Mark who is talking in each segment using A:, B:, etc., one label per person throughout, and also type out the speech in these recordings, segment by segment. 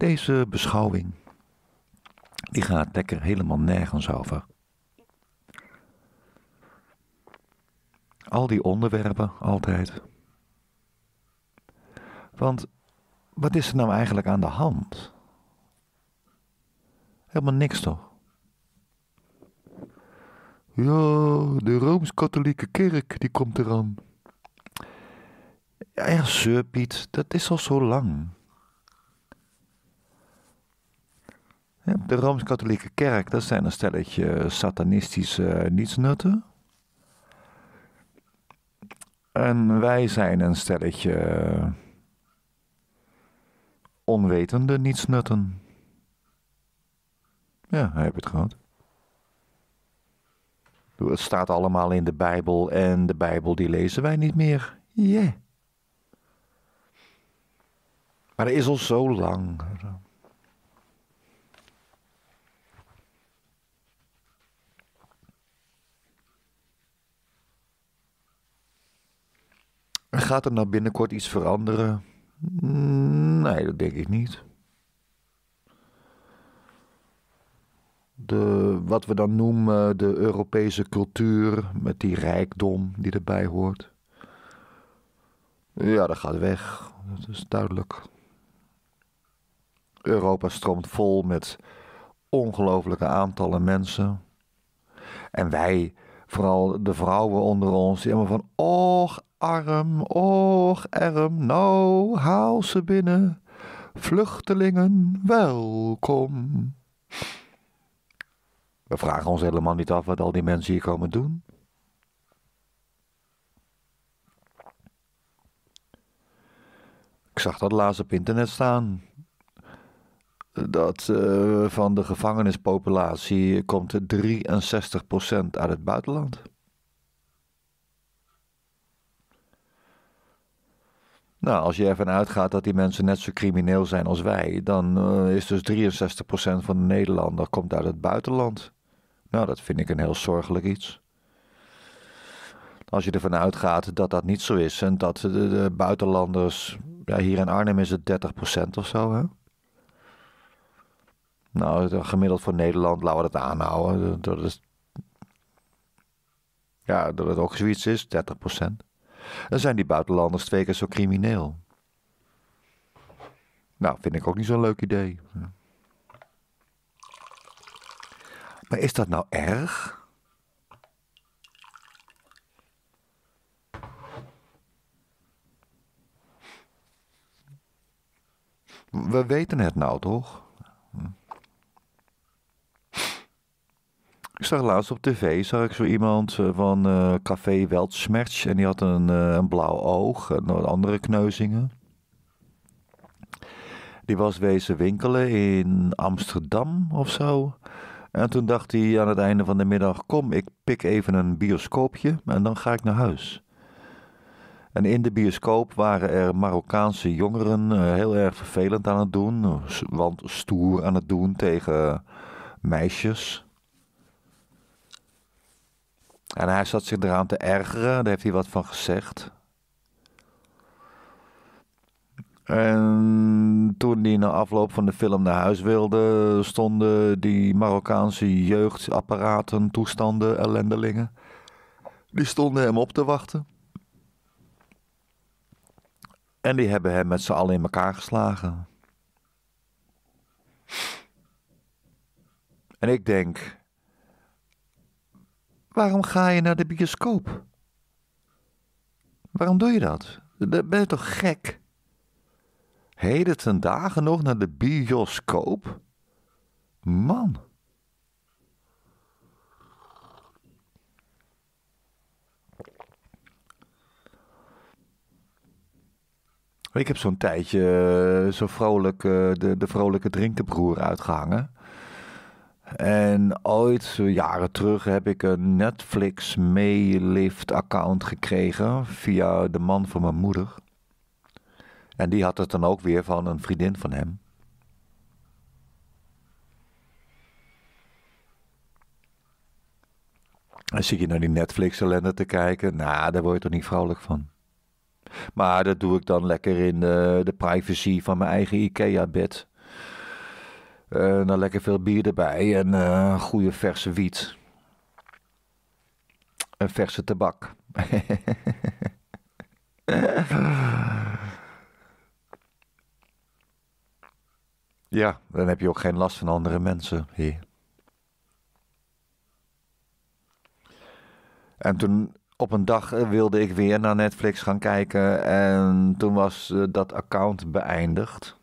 A: Deze beschouwing die gaat lekker helemaal nergens over. Al die onderwerpen altijd. Want wat is er nou eigenlijk aan de hand? Helemaal niks toch? Ja, de Rooms-Katholieke Kerk die komt eraan. Ja, Sir Piet, dat is al zo lang. De Rooms-Katholieke Kerk, dat zijn een stelletje satanistische nietsnutten. En wij zijn een stelletje onwetende nietsnutten. Ja, hij heeft het gehad. Het staat allemaal in de Bijbel en de Bijbel die lezen wij niet meer. Yeah. Maar dat is al zo lang. Gaat er nou binnenkort iets veranderen? Mm, nee, dat denk ik niet. De, wat we dan noemen de Europese cultuur met die rijkdom die erbij hoort. Ja, dat gaat weg. Dat is duidelijk. Europa stroomt vol met ongelooflijke aantallen mensen. En wij, vooral de vrouwen onder ons, die helemaal van... Och, Arm, och, arm, nou, haal ze binnen. Vluchtelingen, welkom. We vragen ons helemaal niet af wat al die mensen hier komen doen. Ik zag dat laatst op internet staan. Dat eh, van de gevangenispopulatie komt 63% uit het buitenland. Nou, als je ervan uitgaat dat die mensen net zo crimineel zijn als wij, dan eh, is dus 63% van de Nederlander komt uit het buitenland. Nou, dat vind ik een heel zorgelijk iets. Als je ervan uitgaat dat dat niet zo is en dat de, buitenlanders, ja, hier in Arnhem is het 30% of zo, hè? Nou, eh, gemiddeld voor Nederland, laten we dat aanhouden. Dat is, ja, dat het ook zoiets is, 30% dan zijn die buitenlanders twee keer zo crimineel. Nou, vind ik ook niet zo'n leuk idee. Maar is dat nou erg? We weten het nou toch? Ik zag laatst op tv zag ik zo iemand eh, van eh, Café Weltsmerts en die had een, eh, een blauw oog en andere kneuzingen. Die was wezen winkelen in Amsterdam of zo. En toen dacht hij aan het einde van de middag: Kom, ik pik even een bioscoopje en dan ga ik naar huis. En in de bioscoop waren er Marokkaanse jongeren heel erg vervelend aan het doen, want stoer aan het doen tegen meisjes. En hij zat zich eraan te ergeren, daar heeft hij wat van gezegd. En toen hij na afloop van de film naar huis wilde, stonden die Marokkaanse jeugdapparaten, toestanden, ellendelingen. Die stonden hem op te wachten. En die hebben hem met z'n allen in elkaar geslagen. En ik denk, Waarom ga je naar de bioscoop? Waarom doe je dat? ben je toch gek? Heden ten dagen nog naar de bioscoop? Man. Ik heb zo'n tijdje eh, zo vrolijk, eh, de, de vrolijke drinkenbroer uitgehangen. En ooit, jaren terug, heb ik een Netflix maylift account gekregen via de man van mijn moeder. En die had het dan ook weer van een vriendin van hem. En zit je naar die Netflix-ellende te kijken? Nou, daar word je toch niet vrolijk van. Maar dat doe ik dan lekker in de, de privacy van mijn eigen IKEA-bed. Eh, nou, lekker veel bier erbij en eh, goede verse wiet. En verse tabak. ja, dan heb je ook geen last van andere mensen. Hier. En toen op een dag eh, wilde ik weer naar Netflix gaan kijken. En toen was dat account beëindigd.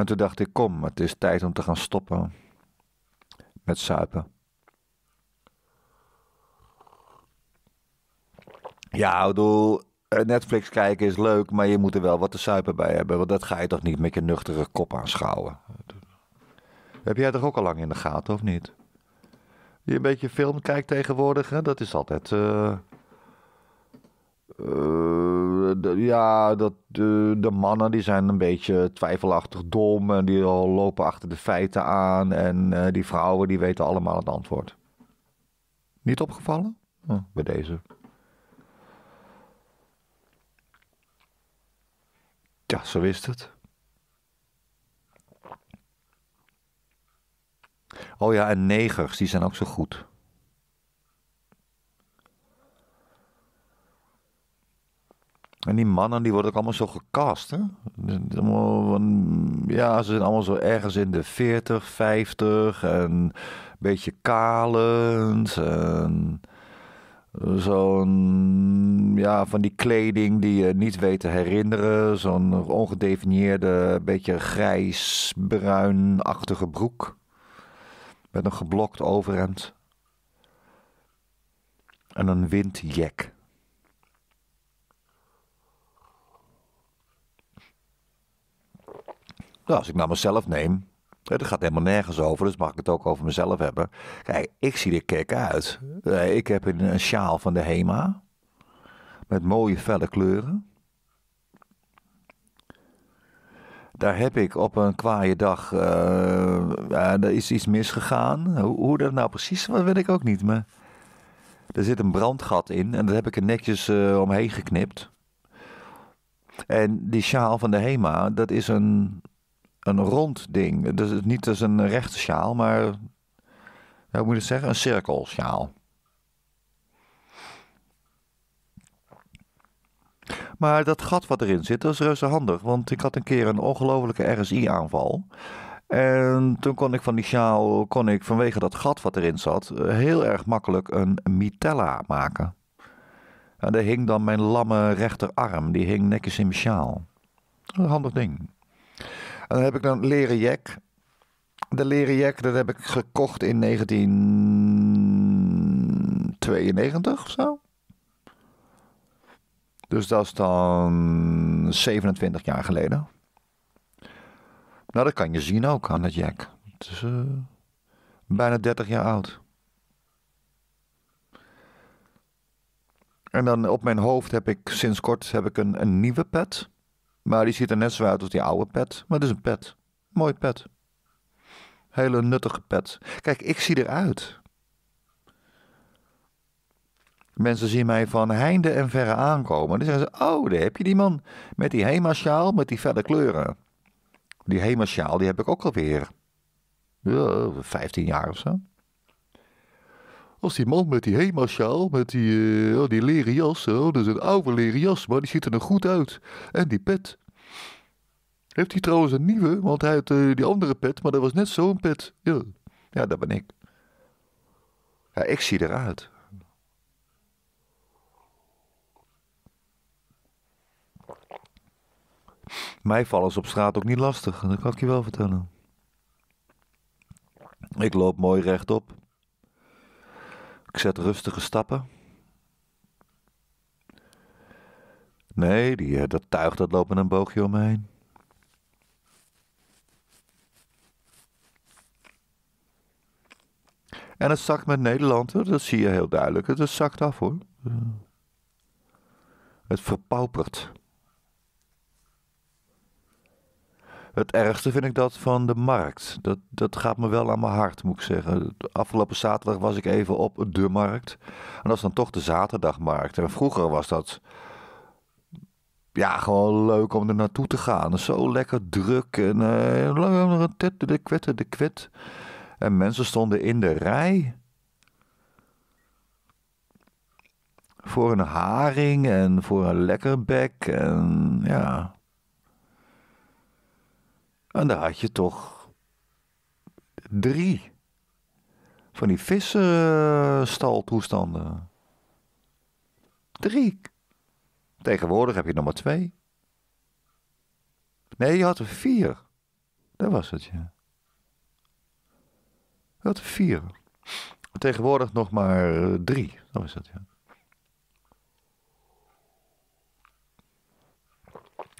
A: En toen dacht ik: Kom, het is tijd om te gaan stoppen met suipen. Ja, ik bedoel, eh, Netflix kijken is leuk, maar je moet er wel wat te suipen bij hebben. Want dat ga je toch niet met je nuchtere kop aanschouwen. Heb jij toch ook al lang in de gaten, of niet? Je een beetje film kijkt tegenwoordig, hè? dat is altijd. Eh, eh, ja, dat, de, de, mannen die zijn een beetje twijfelachtig dom en die lopen achter de feiten aan. En eh, die vrouwen die weten allemaal het antwoord. Niet opgevallen? Hm, bij deze. Ja, zo is het. Oh ja, en negers, die zijn ook zo goed. En die mannen die worden ook allemaal zo gecast. Hè? Ja, ze zijn allemaal zo ergens in de 40, 50 en een beetje kalend. En zo'n, ja, van die kleding die je niet weet te herinneren. Zo'n ongedefinieerde, beetje grijsbruinachtige broek. Met een geblokt overhemd. En een windjek. Nou, als ik nou mezelf neem, het gaat helemaal nergens over, dus mag ik het ook over mezelf hebben. Kijk, ik zie er kek uit. Eh, ik heb een sjaal van de Hema. Met mooie felle kleuren. Daar heb ik op een kwaaie dag. Uh, er is iets misgegaan. Hoe, hoe dat nou precies was, weet ik ook niet. Maar er zit een brandgat in en dat heb ik er netjes omheen geknipt. En die sjaal van de Hema, dat is een een rond ding. Dus niet als een rechte sjaal, maar hoe moet ik het zeggen? Een cirkelsjaal. Maar dat gat wat erin zit, dat is reuze handig. Want ik had een keer een ongelofelijke RSI-aanval. En toen kon ik van die sjaal, kon ik vanwege dat gat wat erin zat, heel erg makkelijk een mitella maken. En daar hing dan mijn lamme rechterarm, die hing netjes in mijn sjaal. Een handig ding. En dan heb ik dan leren jack. De leren jack, dat heb ik gekocht in 1992 of zo. Dus dat is dan 27 jaar geleden. Nou, dat kan je zien ook aan het jack. Het is eh, bijna 30 jaar oud. En dan op mijn hoofd heb ik sinds kort heb ik een, een nieuwe pet. Maar die ziet er net zo uit als die oude pet. Maar het is een pet. Mooi pet. Hele nuttige pet. Kijk, ik zie eruit. Mensen zien mij van heinde en verre aankomen. Dan zeggen ze, oh, daar heb je die man. Met die hema met die felle kleuren. Die hema die heb ik ook alweer. Ja, 15 jaar of zo. Als die man met die hema met die, eh, oh, die leren jas, dus dat is een oude leren jas, maar die ziet er nog goed uit. En die pet. Heeft hij trouwens een nieuwe, want hij had eh, die andere pet, maar dat was net zo'n pet. Ja. ja, dat ben ik. Ja, ik zie eruit. Mij vallen ze op straat ook niet lastig, dat kan ik je wel vertellen. Ik loop mooi rechtop. Ik zet rustige stappen. Nee, die, eh, dat tuig dat loopt met een boogje omheen. En het zakt met Nederland, dat zie je heel duidelijk. Het zakt af hoor. Eh, het verpaupert. Het ergste vind ik dat van de markt. Dat, dat gaat me wel aan mijn hart, moet ik zeggen. Afgelopen zaterdag was ik even op de markt. En dat is dan toch de zaterdagmarkt. En vroeger was dat ja, gewoon leuk om er naartoe te gaan. Zo lekker druk en uh, de kwetten, de kwit. En mensen stonden in de rij. Voor een haring en voor een lekker bek En ja, en daar had je toch drie van die vissenstaltoestanden. Drie. Tegenwoordig heb je nog maar twee. Nee, je had er vier. Dat was het, ja. Je had er vier. Tegenwoordig nog maar eh, drie. Dat was het, ja.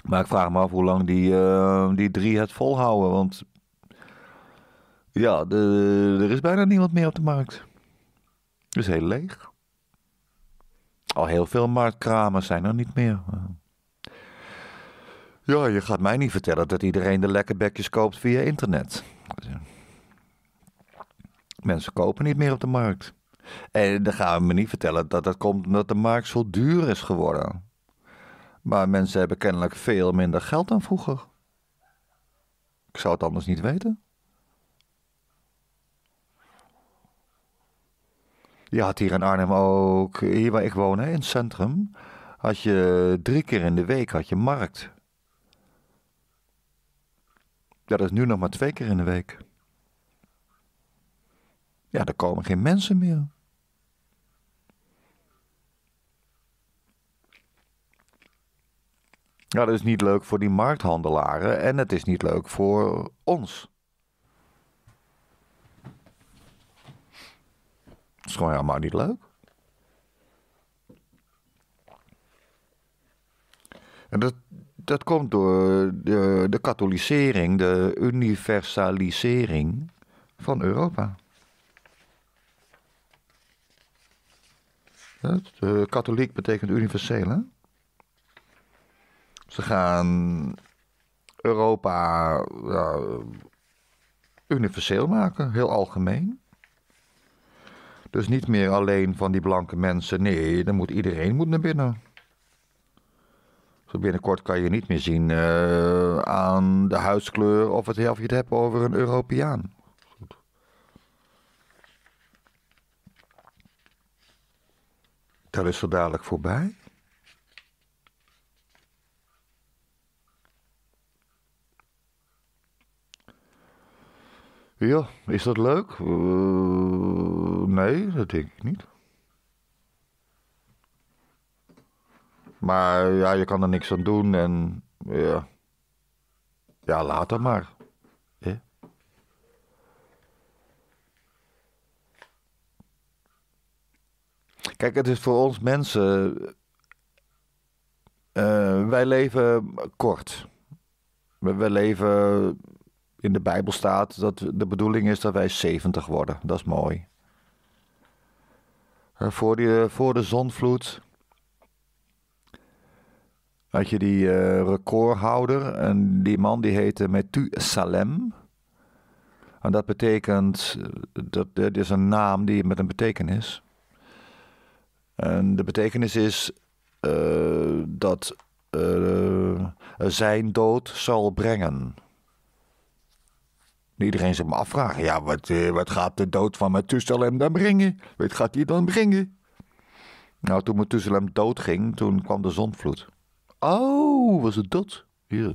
A: Maar ik vraag me af hoe lang die, eh, die drie het volhouden. Want ja, er is bijna niemand meer op de markt. Het is heel leeg. Al heel veel marktkramers zijn er niet meer. Ja, je gaat mij niet vertellen dat iedereen de lekkerbekjes koopt via internet. Mensen kopen niet meer op de markt. En dan gaan we me niet vertellen dat dat komt omdat de markt zo duur is geworden. Maar mensen hebben kennelijk veel minder geld dan vroeger. Ik zou het anders niet weten. Je had hier in Arnhem ook, hier waar ik woon, in het centrum, had je drie keer in de week had je markt. Dat is nu nog maar twee keer in de week. Ja, er komen geen mensen meer. Nou, dat is niet leuk voor die markthandelaren en het is niet leuk voor ons. Dat is gewoon helemaal niet leuk. En dat, dat komt door de, de katholisering, de universalisering van Europa. Dat, katholiek betekent universeel, hè? Ze gaan Europa universeel maken, heel algemeen. Dus niet meer alleen van die blanke mensen. Nee, dan moet iedereen moet naar binnen. Zo binnenkort kan je niet meer zien eh, aan de huidskleur of, het, of je het hebt over een Europeaan. Goed. Dat is zo dadelijk voorbij. Ja, is dat leuk? Eh, nee, dat denk ik niet. Maar ja, je kan er niks aan doen en ja, ja laat maar. ja. Kijk, het is voor ons mensen. Eh, wij leven kort. We, we leven in de Bijbel staat dat de bedoeling is dat wij 70 worden. Dat is mooi. Eh, voor, die, eh, voor de zonvloed had je die eh, recordhouder. En die man die heette Metu Salem. En dat betekent, dat, dit is een naam die met een betekenis. En de betekenis is dat zijn dood zal brengen. Iedereen zou me afvragen, ja, wat, eh, wat gaat de dood van Methuselem dan brengen? Wat gaat hij dan brengen? Nou, toen dood doodging, toen kwam de zondvloed. Oh, was het dat? Ja.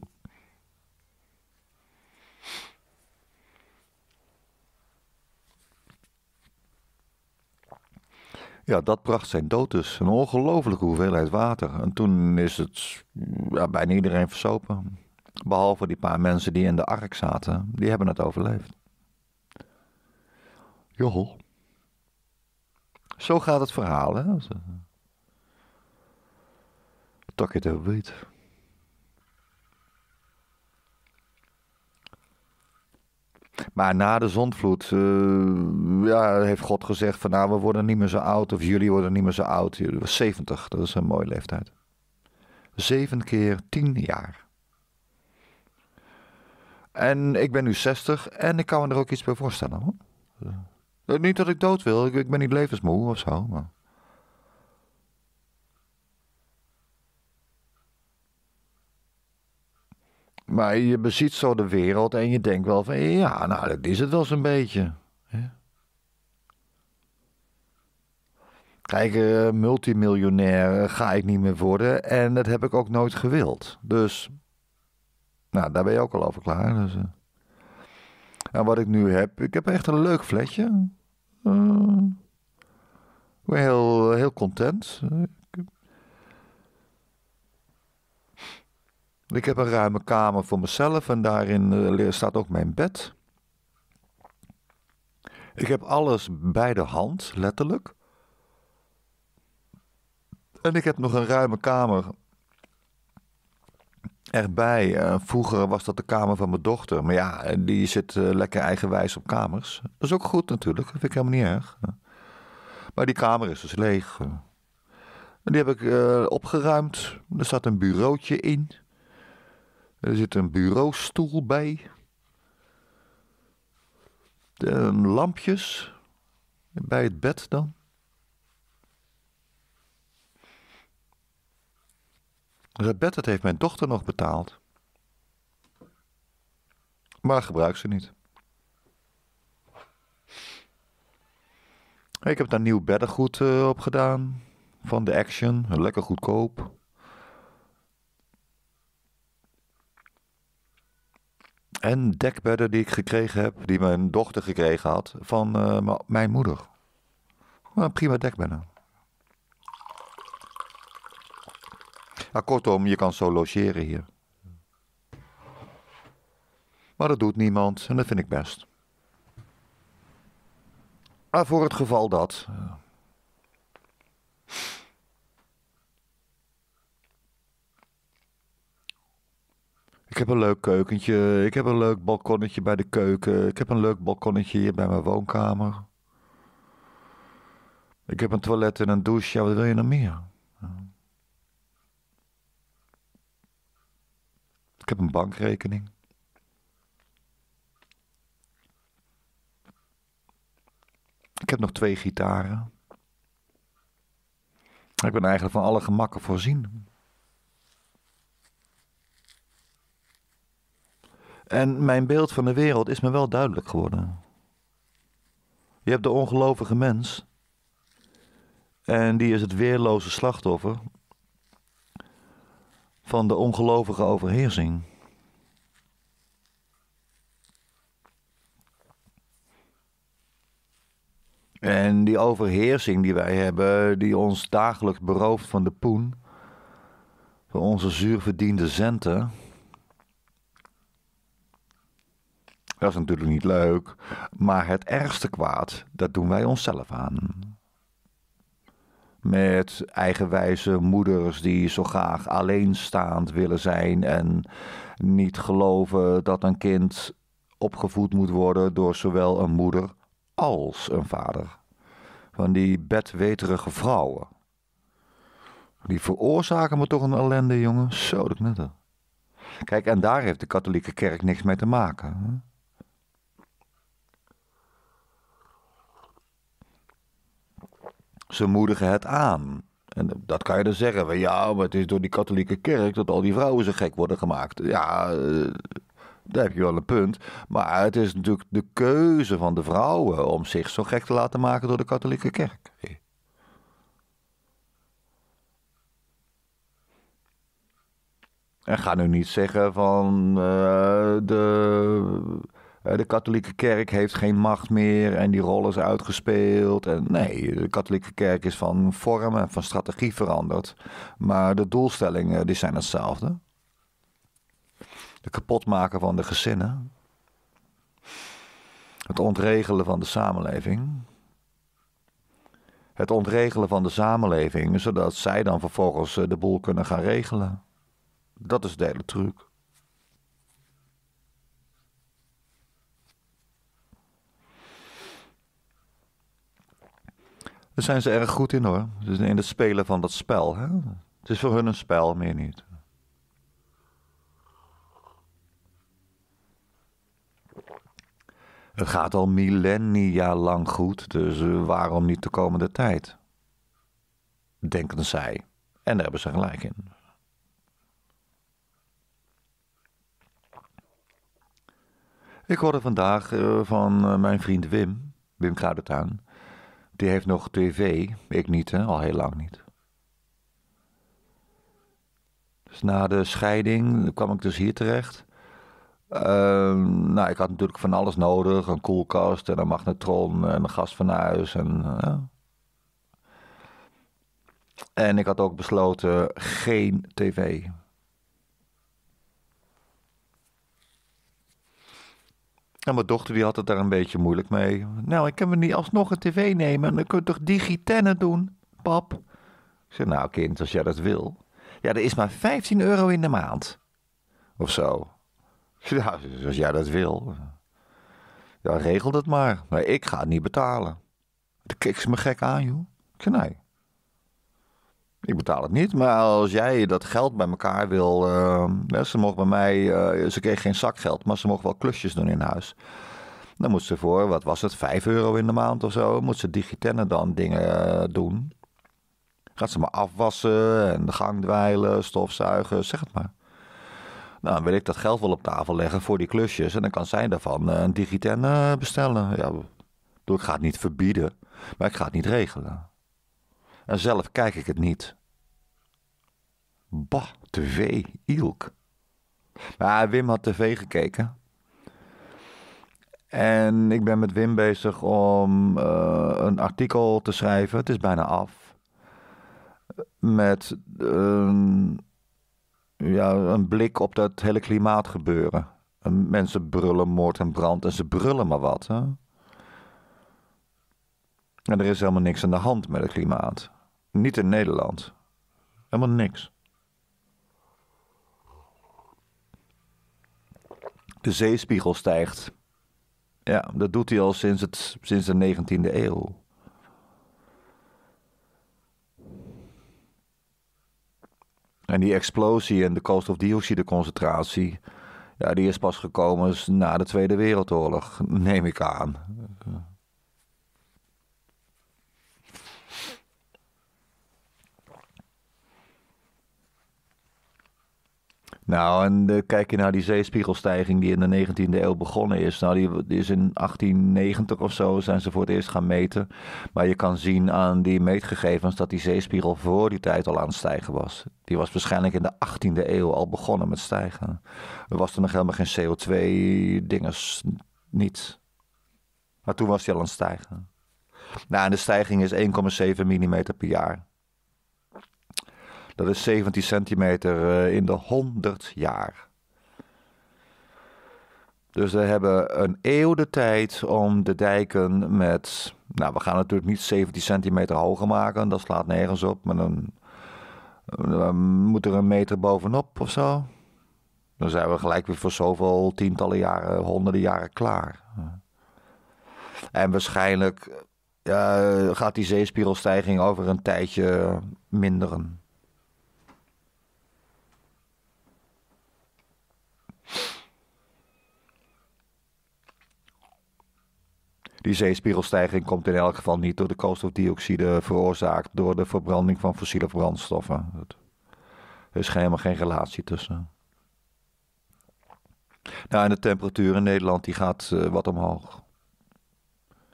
A: Ja, dat bracht zijn dood dus. Een ongelofelijke hoeveelheid water. En toen is het ja, bijna iedereen versopen. Behalve die paar mensen die in de ark zaten, die hebben het overleefd. Joh. Zo gaat het verhaal, hè? Eh, tak het ook weet. Maar na de zondvloed eh, ja, heeft God gezegd van nou, we worden niet meer zo oud of jullie worden niet meer zo oud. Jullie 70, dat is een mooie leeftijd. Zeven keer tien jaar. En ik ben nu 60 en ik kan me er ook iets bij voorstellen. Hoor. Eh, niet dat ik dood wil, ik, ik ben niet levensmoe of zo. Maar... je beziet zo de wereld en je denkt wel van ja, nou dat is het wel zo'n beetje. Kijk, eh, multimiljonair eh, ga ik niet meer worden en dat heb ik ook nooit gewild. Dus nou, daar ben je ook al over klaar. Dus, eh. En wat ik nu heb, ik heb echt een leuk fletje. ik eh, ben heel, heel content. Ik heb een ruime kamer voor mezelf en daarin eh, staat ook mijn bed. Ik heb alles bij de hand, letterlijk. En ik heb nog een ruime kamer erbij. Eh, vroeger was dat de kamer van mijn dochter. Maar ja, eh, die zit eh, lekker eigenwijs op kamers. Dat is ook goed natuurlijk. Dat vind ik helemaal niet erg. Maar die kamer is dus leeg. En die heb ik opgeruimd. Er staat een bureautje in. Er zit een bureaustoel bij. lampjes. Bij het bed dan. Red dat heeft mijn dochter nog betaald. Maar gebruik ze niet. Ik heb daar nieuw beddengoed eh, op gedaan. Van de Action. Lekker goedkoop. En dekbedden die ik gekregen heb, die mijn dochter gekregen had, van eh, mijn moeder. Maar prima dekbedden. Nou, kortom, je kan zo logeren hier. Maar dat doet niemand en dat vind ik best. Maar ah, voor het geval dat. Eh. Ik heb een leuk keukentje. Ik heb een leuk balkonnetje bij de keuken. Ik heb een leuk balkonnetje hier bij mijn woonkamer. Ik heb een toilet en een douche. Ja, wat wil je nog meer? Ik heb een bankrekening. Ik heb nog twee gitaren. Ik ben eigenlijk van alle gemakken voorzien. En mijn beeld van de wereld is me wel duidelijk geworden. Je hebt de ongelovige mens. En die is het weerloze slachtoffer van de ongelovige overheersing. En die overheersing die wij hebben, die ons dagelijks berooft van de poen, van onze zuurverdiende centen. Dat is natuurlijk niet leuk, maar het ergste kwaad, dat doen wij onszelf aan met eigenwijze moeders die zo graag alleenstaand willen zijn en niet geloven dat een kind opgevoed moet worden door zowel een moeder als een vader. Van die bedweterige vrouwen. Die veroorzaken me toch een ellende, jongen. Zo, dat knetter. Kijk, en daar heeft de katholieke kerk niks mee te maken. ze moedigen het aan. En dat kan je dan dus zeggen. Ja, maar het is door die katholieke kerk dat al die vrouwen zo gek worden gemaakt. Ja, eh, daar heb je wel een punt. Maar het is natuurlijk de keuze van de vrouwen om zich zo gek te laten maken door de katholieke kerk. En ga nu niet zeggen van eh, de eh, de katholieke kerk heeft geen macht meer en die rol is uitgespeeld. En nee, de katholieke kerk is van vorm en van strategie veranderd. Maar de doelstellingen eh, die zijn hetzelfde. Het kapotmaken van de gezinnen. Het ontregelen van de samenleving. Het ontregelen van de samenleving, zodat zij dan vervolgens eh, de boel kunnen gaan regelen. Dat is de hele truc. Daar zijn ze erg goed in hoor. Dus in het spelen van dat spel. Hè? Het is voor hun een spel, meer niet. Het gaat al millennia lang goed, dus eh, waarom niet de komende tijd? Denken zij. En daar hebben ze gelijk in. Ik hoorde vandaag eh, van eh, mijn vriend Wim, Wim Kruidertuin, die heeft nog tv. Ik niet, hè? al heel lang niet. Dus na de scheiding kwam ik dus hier terecht. Ehm, nou, ik had natuurlijk van alles nodig. Een koelkast en een magnetron en een huis En, uh. en ik had ook besloten geen tv. Nou, mijn dochter die had het daar een beetje moeilijk mee. Nou, ik kan me niet alsnog een tv nemen. Dan kun je toch digitennen doen, pap? Ik zeg, nou kind, als jij dat wil. Ja, er is maar 15 euro in de maand. Of zo. Ja, nou, als jij dat wil. Ja, regel dat maar. Maar ik ga het niet betalen. Dan keek ze me gek aan, joh. Ik zei, nee. Ik betaal het niet, maar als jij dat geld bij elkaar wil. Ehm, ze mocht bij mij. Eh, ze kreeg geen zakgeld, maar ze mocht wel klusjes doen in huis. Dan moest ze voor, wat was het, 5 euro in de maand of zo. Moest ze digitennen dan dingen eh, doen. Gaat ze maar afwassen en de gang dweilen, stofzuigen, zeg het maar. Nou, dan wil ik dat geld wel op tafel leggen voor die klusjes. En dan kan zij daarvan eh, een digitenne bestellen. Ja, ik ga het niet verbieden, maar ik ga het niet regelen. En zelf kijk ik het niet. Bah, tv, ielk. Maar Wim had tv gekeken. En ik ben met Wim bezig om eh, een artikel te schrijven. Het is bijna af. Met ehm, ja, een blik op dat hele klimaatgebeuren. Mensen brullen moord en brand en ze brullen maar wat. Hè? En er is helemaal niks aan de hand met het klimaat. Niet in Nederland. Helemaal niks. De zeespiegel stijgt. Ja, dat doet hij al sinds, het, sinds de 19e eeuw. En die explosie en de koolstofdioxideconcentratie, ja, die is pas gekomen na de Tweede Wereldoorlog, neem ik aan. Nou, en eh, kijk je naar die zeespiegelstijging die in de 19e eeuw begonnen is. Nou, die, die, is in 1890 of zo zijn ze voor het eerst gaan meten. Maar je kan zien aan die meetgegevens dat die zeespiegel voor die tijd al aan het stijgen was. Die was waarschijnlijk in de 18e eeuw al begonnen met stijgen. Er was toen nog helemaal geen CO2-dinges, niets. Maar toen was die al aan het stijgen. Nou, en de stijging is 1,7 mm per jaar. Dat is 17 centimeter eh, in de 100 jaar. Dus we hebben een eeuw de tijd om de dijken met. Nou, we gaan natuurlijk niet 17 centimeter hoger maken, dat slaat nergens op. Maar eh, dan, moet er een meter bovenop of zo. Dan zijn we gelijk weer voor zoveel tientallen jaren, honderden jaren klaar. En waarschijnlijk eh, gaat die zeespiegelstijging over een tijdje minderen. Die zeespiegelstijging komt in elk geval niet door de koolstofdioxide veroorzaakt door de verbranding van fossiele brandstoffen. Er is helemaal geen relatie tussen. Nou, en de temperatuur in Nederland die gaat eh, wat omhoog.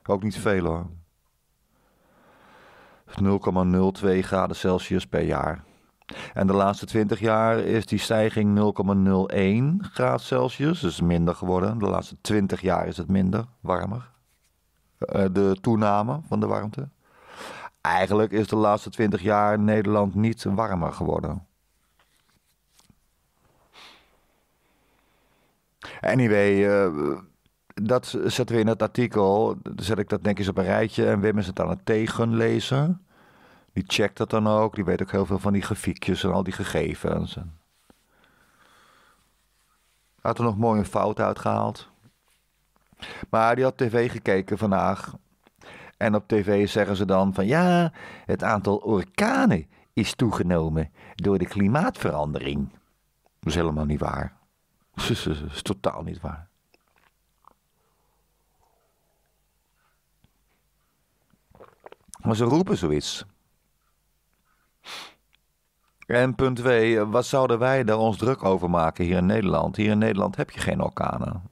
A: Ook niet veel hoor. 0,02 graden Celsius per jaar. En de laatste 20 jaar is die stijging 0,01 graden Celsius, dus minder geworden. De laatste 20 jaar is het minder, warmer. Eh, de toename van de warmte. Eigenlijk is de laatste twintig jaar Nederland niet warmer geworden. Anyway, eh, dat zetten we in het artikel. Dan zet ik dat netjes op een rijtje. En Wim is het aan het tegenlezen. Die checkt dat dan ook. Die weet ook heel veel van die grafiekjes en al die gegevens. Had er nog mooi een fout uitgehaald. Maar die had tv gekeken vandaag. En op tv zeggen ze dan van ja, het aantal orkanen is toegenomen door de klimaatverandering. Dat is helemaal niet waar. Dat is, totaal niet waar. Maar ze roepen zoiets. En punt twee wat zouden wij daar ons druk over maken hier in Nederland? Hier in Nederland heb je geen orkanen.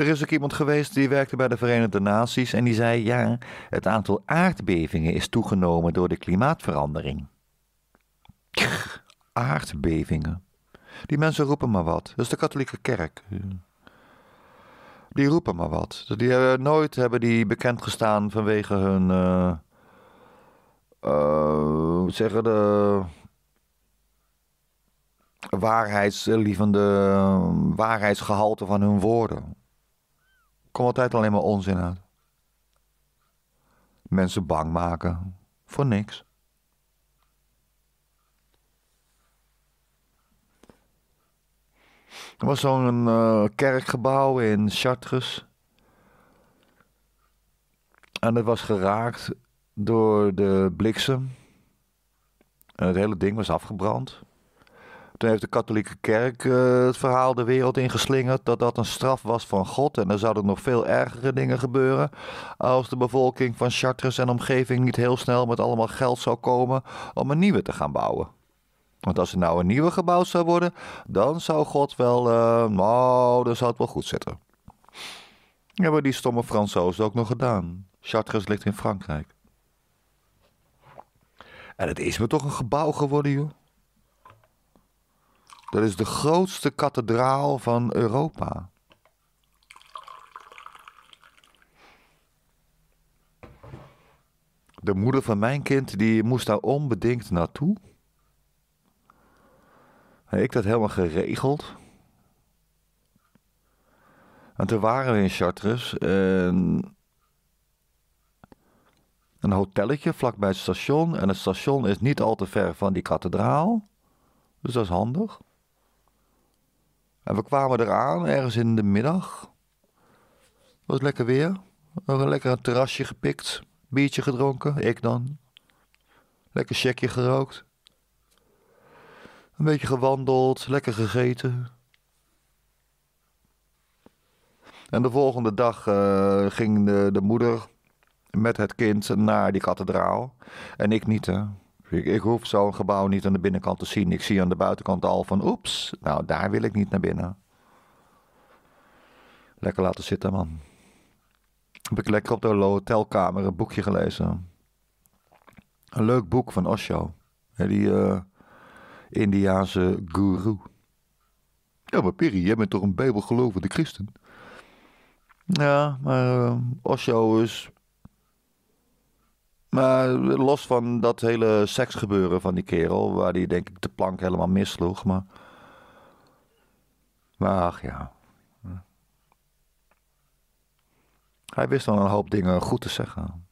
A: Er is ook iemand geweest die werkte bij de Verenigde Naties en die zei: ja, het aantal aardbevingen is toegenomen door de klimaatverandering. aardbevingen. Die mensen roepen maar wat. Dat is de katholieke kerk. Die roepen maar wat. Die, nooit hebben die bekendgestaan vanwege hun. Uh, zeggen de waarheidslievende eh, waarheidsgehalte van hun woorden komt altijd alleen maar onzin uit. Mensen bang maken voor niks. Er was zo'n eh, kerkgebouw in Chartres. En het was geraakt door de bliksem. En het hele ding was afgebrand. Toen heeft de katholieke kerk eh, het verhaal de wereld ingeslingerd dat dat een straf was van God. En er zouden nog veel ergere dingen gebeuren als de bevolking van Chartres en omgeving niet heel snel met allemaal geld zou komen om een nieuwe te gaan bouwen. Want als er nou een nieuwe gebouwd zou worden, dan zou God wel, eh, nou, dan zou het wel goed zitten. Hebben die stomme Fransozen ook nog gedaan. Chartres ligt in Frankrijk. En het is me toch een gebouw geworden, joh. Dat is de grootste kathedraal van Europa. De moeder van mijn kind die moest daar onbedingt naartoe. En ik dat helemaal geregeld. En toen waren we in Chartres. En een hotelletje vlakbij het station. En het station is niet al te ver van die kathedraal. Dus dat is handig. En we kwamen eraan, ergens in de middag. Was lekker weer. We hebben lekker een terrasje gepikt. Biertje gedronken, ik dan. Lekker checkje gerookt. Een beetje gewandeld, lekker gegeten. En de volgende dag eh, ging de, de moeder met het kind naar die kathedraal. En ik niet, hè. Ik, ik hoef zo'n gebouw niet aan de binnenkant te zien. Ik zie aan de buitenkant al van oeps, nou daar wil ik niet naar binnen. Lekker laten zitten, man. Heb ik lekker op de hotelkamer een boekje gelezen. Een leuk boek van Osho. Die eh, Indiaanse guru. Ja, maar Piri, jij bent toch een bijbelgelovende christen? Ja, maar eh, Osho is maar los van dat hele seksgebeuren van die kerel, waar die denk ik de plank helemaal misloeg. Maar, maar ach ja. Hij wist dan een hoop dingen goed te zeggen.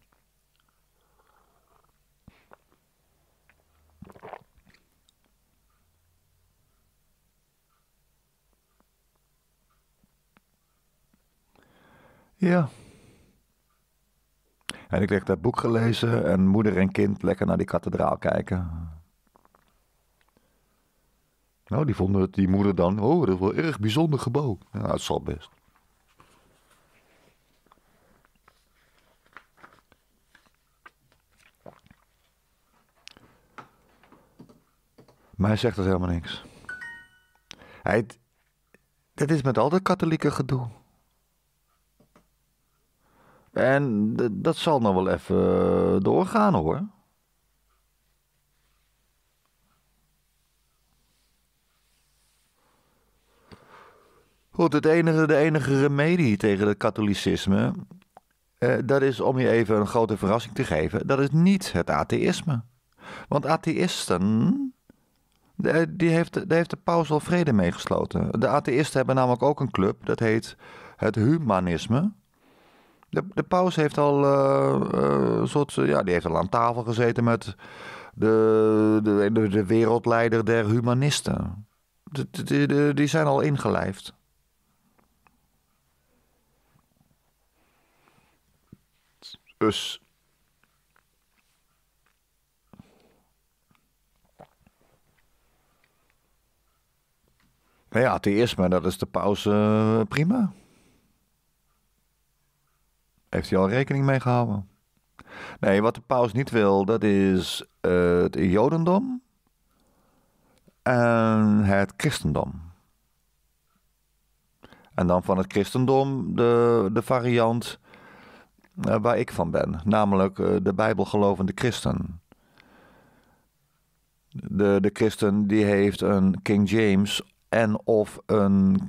A: Ja. En ik kreeg dat boek gelezen en moeder en kind lekker naar die kathedraal kijken. Nou, die vonden die moeder dan, oh, dat is wel erg bijzonder gebouw. Ja, het zal best. Maar hij zegt dat helemaal niks. Hij, dat is met al dat katholieke gedoe. En dat zal nog wel even eh, doorgaan hoor. Goed, het enige, de enige remedie tegen het katholicisme, eh, dat is om je even een grote verrassing te geven, dat is niet het atheïsme. Want atheïsten, die heeft, daar heeft de paus al vrede mee gesloten. De atheïsten hebben namelijk ook een club, dat heet het humanisme. De, de paus heeft al uh, soort, ja, die heeft al aan tafel gezeten met de, de, de, wereldleider der humanisten. De, die zijn al ingelijfd. Dus. Nou ja, atheïsme, dat is de pauze eh, prima. Heeft hij al rekening mee gehouden? Nee, wat de paus niet wil, dat is eh, het Jodendom en het christendom. En dan van het christendom de, de variant eh, waar ik van ben, namelijk uh, de bijbelgelovende christen. De, de christen die heeft een King James en of een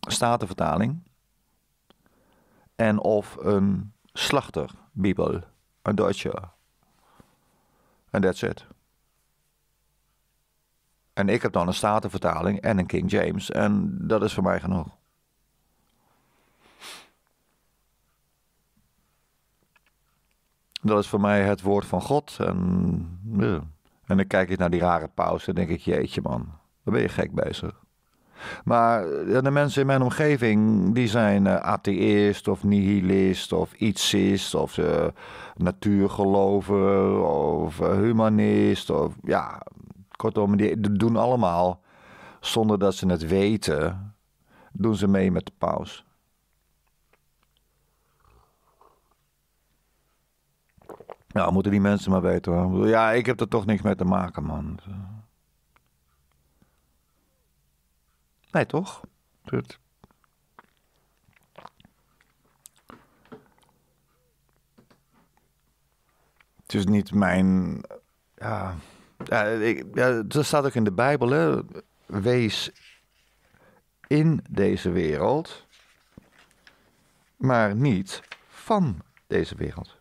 A: statenvertaling en of een slachterbibel, een Duitse. En that's it. En ik heb dan een Statenvertaling en een King James en dat is voor mij genoeg. Dat is voor mij het woord van God. En, en dan kijk ik naar die rare pauze en denk ik, jeetje man, daar ben je gek bezig. Maar eh, de mensen in mijn omgeving, die zijn eh, atheïst of nihilist of ietsist of uh, natuurgelover of humanist. Of, ja, kortom, die doen allemaal, zonder dat ze het weten, doen ze mee met de paus. Nou, moeten die mensen maar weten. Ja, ik heb er toch niks mee te maken, man. Nee, toch? Het is niet mijn. Ja, ik, ja, dat staat ook in de Bijbel. Hè? Wees in deze wereld, maar niet van deze wereld.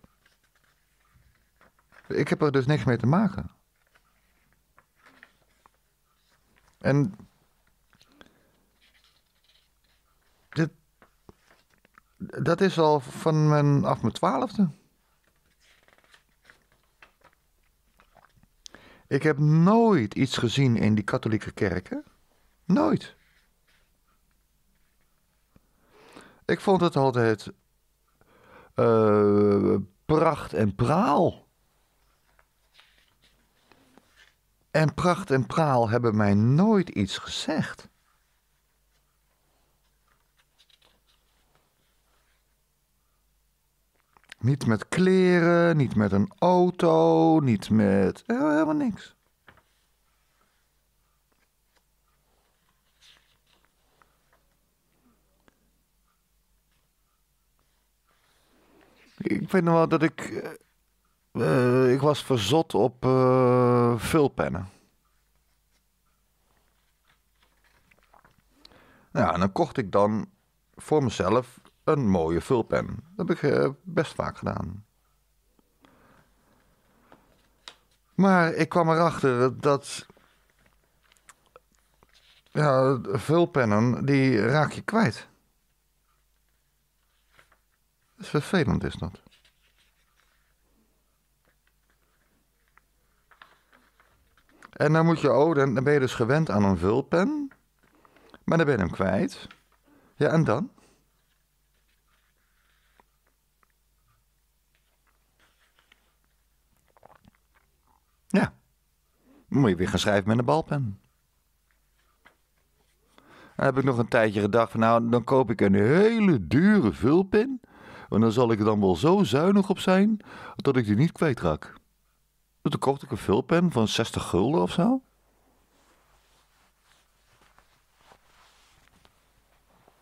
A: Ik heb er dus niks mee te maken. En Dat is al van mijn, af mijn twaalfde. Ik heb nooit iets gezien in die katholieke kerken. Nooit. Ik vond het altijd eh, pracht en praal. En pracht en praal hebben mij nooit iets gezegd. Niet met kleren, niet met een auto, niet met eh, helemaal niks. Ik vind nog wel dat ik. Eh, eh, ik was verzot op uh, vulpennen. Nou, en dan kocht ik dan voor mezelf een mooie vulpen. Dat heb ik eh, best vaak gedaan. Maar ik kwam erachter dat, dat ja, vulpennen, die raak je kwijt. Dat is vervelend, is dat. En dan moet je, oh, dan ben je dus gewend aan een vulpen. Maar dan ben je hem kwijt. Ja, en dan? moet je weer gaan schrijven met een balpen. Dan heb ik nog een tijdje gedacht van nou, dan koop ik een hele dure vulpen. En dan zal ik er dan wel zo zuinig op zijn dat ik die niet kwijtrak. Dus toen kocht ik een vulpen van 60 gulden of zo.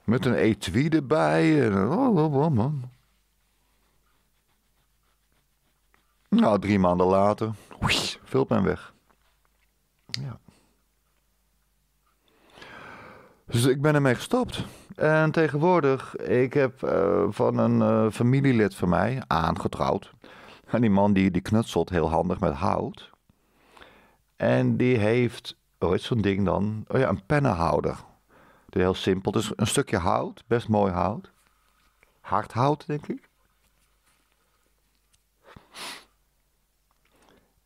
A: Met een etui erbij. En, oh, oh, oh, man. Nou, drie maanden later. Vulpen weg. Ja. Dus ik ben ermee gestopt. En tegenwoordig, ik heb eh, van een uh, familielid van mij, aangetrouwd. En die man die, die knutselt heel handig met hout. En die heeft, hoe zo'n ding dan? Oh ja, een pennenhouder. Heel simpel, dus een stukje hout, best mooi hout. Hard hout, denk ik.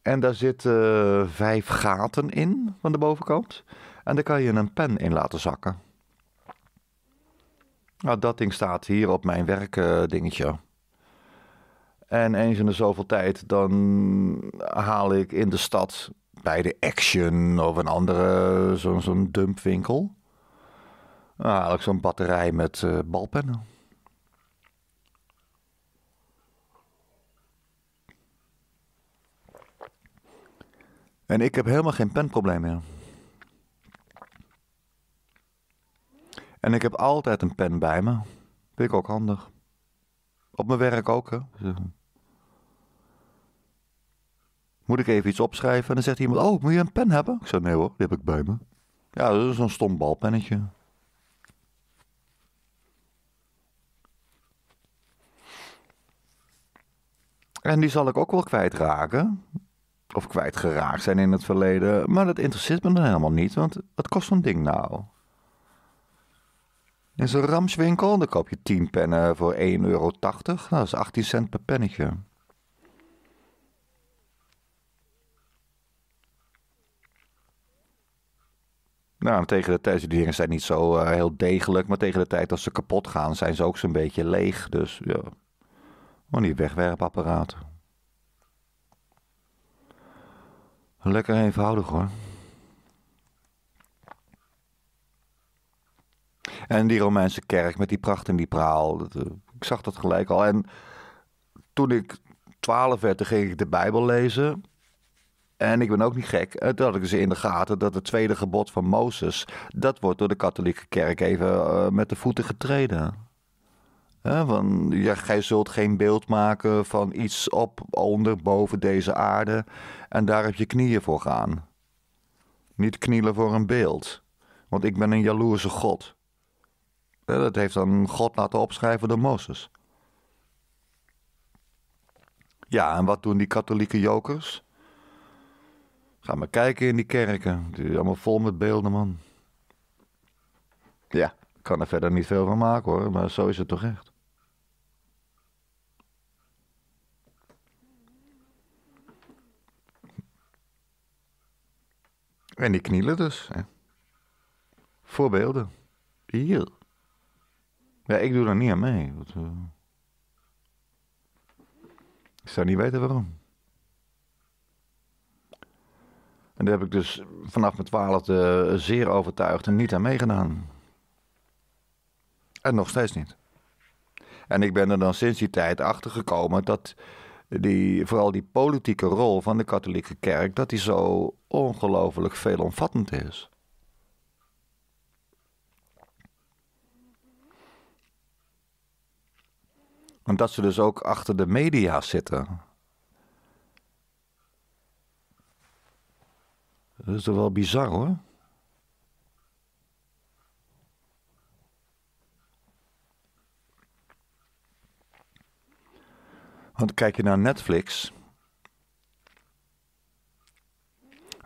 A: En daar zitten eh, vijf gaten in van de bovenkant. En daar kan je een pen in laten zakken. Nou, dat ding staat hier op mijn werkdingetje. Eh, dingetje. en eens in de zoveel tijd, dan haal ik in de stad bij de Action of een andere, zo'n dumpwinkel. Dan haal ik zo'n batterij met uh, balpennen. En ik heb helemaal geen penprobleem meer. En ik heb altijd een pen bij me. Vind ik ook handig. Op mijn werk ook, hè. Moet ik even iets opschrijven? En dan zegt iemand, oh, moet je een pen hebben? Ik zeg, nee hoor, die heb ik bij me. Ja, dat is een stom balpennetje. En die zal ik ook wel kwijtraken of kwijtgeraakt zijn in het verleden. Maar dat interesseert me dan helemaal niet, want wat kost zo'n ding nou? In zo'n ramswinkel, dan koop je 10 pennen voor 1,80 euro. Nou, dat is 18 cent per pennetje. Nou, tegen de tijd, die dingen zijn niet zo eh, heel degelijk, maar tegen de tijd dat ze kapot gaan, zijn ze ook zo'n beetje leeg. Dus ja, maar niet wegwerpapparaten. Lekker eenvoudig hoor. En die Romeinse kerk met die pracht en die praal. Dat, eh, ik zag dat gelijk al. En toen ik 12 werd, ging ik de Bijbel lezen. En ik ben ook niet gek. Eh, toen had ik ze dus in de gaten dat het tweede gebod van Mozes. dat wordt door de katholieke kerk even eh, met de voeten getreden van, ja, gij zult geen beeld maken van iets op, onder, boven deze aarde en daar op je knieën voor gaan. Niet knielen voor een beeld, want ik ben een jaloerse God. Dat heeft dan God laten opschrijven door Mozes. Ja, en wat doen die katholieke jokers? Ga maar kijken in die kerken. Die zijn allemaal vol met beelden, man. Ja, ik kan er verder niet veel van maken hoor, maar zo is het toch echt. En die knielen dus. Hè. Voorbeelden. Hier. Ja, ik doe er niet aan mee. Eh, ik zou niet weten waarom. En daar heb ik dus vanaf mijn twaalfde eh, zeer overtuigd en niet aan meegedaan. En nog steeds niet. En ik ben er dan sinds die tijd achter gekomen dat die, vooral die politieke rol van de katholieke kerk, dat die zo ongelooflijk veelomvattend is. En dat ze dus ook achter de media zitten. Dat is toch wel bizar hoor. Want kijk je naar Netflix,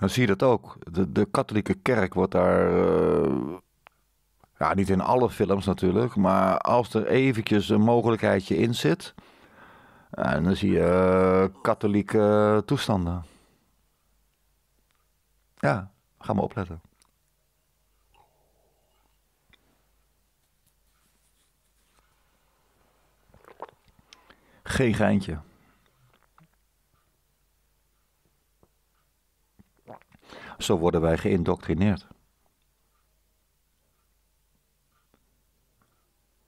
A: dan zie je dat ook. De, de katholieke kerk wordt daar. Eh, ja, niet in alle films natuurlijk. Maar als er eventjes een mogelijkheidje in zit. En eh, dan zie je eh, katholieke toestanden. Ja, ga maar opletten. Geen geintje. Zo worden wij geïndoctrineerd.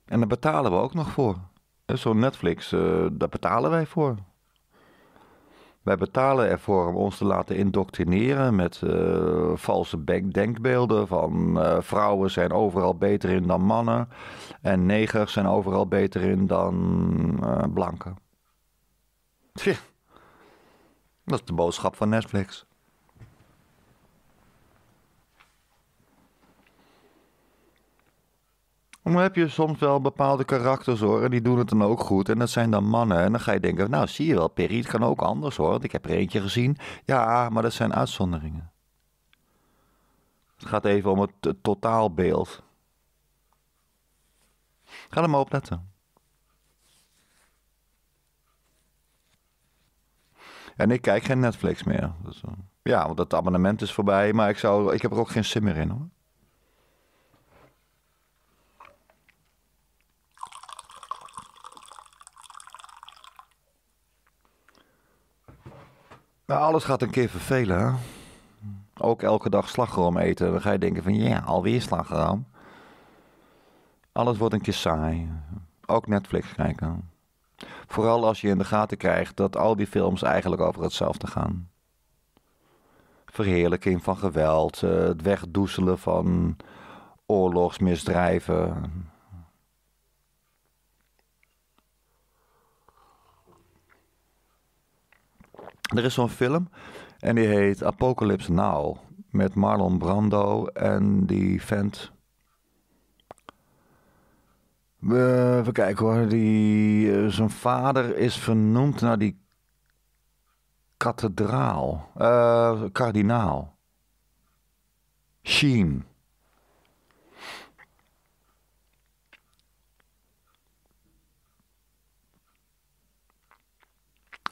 A: En daar betalen we ook nog voor. Zo'n Netflix, eh, daar betalen wij voor. Wij betalen ervoor om ons te laten indoctrineren met uh, valse denkbeelden van eh, vrouwen zijn overal beter in dan mannen en negers zijn overal beter in dan uh, blanken. Dat is de boodschap van Netflix. Dan heb je soms wel bepaalde karakters hoor, en die doen het dan ook goed. En dat zijn dan mannen. En dan ga je denken, nou zie je wel, Perry, het kan ook anders hoor. Want ik heb er eentje gezien. Ja, maar dat zijn uitzonderingen. Het gaat even om het, totaalbeeld. Ga er maar op letten. En ik kijk geen Netflix meer. ja, want dat abonnement is voorbij. Maar ik, zou, ik heb er ook geen sim meer in hoor. Nou, alles gaat een keer vervelen. Ook elke dag slagroom eten. Dan ga je denken van ja, alweer slagroom. Alles wordt een keer saai. Ook Netflix kijken. Vooral als je in de gaten krijgt dat al die films eigenlijk over hetzelfde gaan. Verheerlijking van geweld, eh, het wegdoezelen van oorlogsmisdrijven, Er is zo'n film en die heet Apocalypse Now. Met Marlon Brando en die vent. Uh, even kijken hoor. Die, eh, zijn vader is vernoemd naar die kathedraal. Uh, kardinaal. Sheen.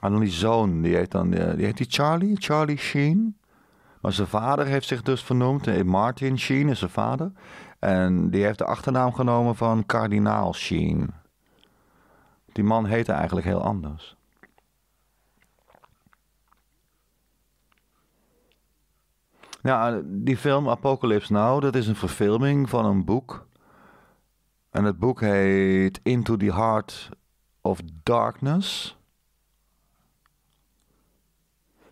A: Annelies zoon, die heet dan, eh, die heet die Charlie, Charlie Sheen. Maar zijn vader heeft zich dus vernoemd. Eh, Martin Sheen is zijn vader. En die heeft de achternaam genomen van kardinaal Sheen. Die man heette eigenlijk heel anders. Ja, eh, die film Apocalypse Now, dat is een verfilming van een boek. En het boek heet Into the Heart of Darkness.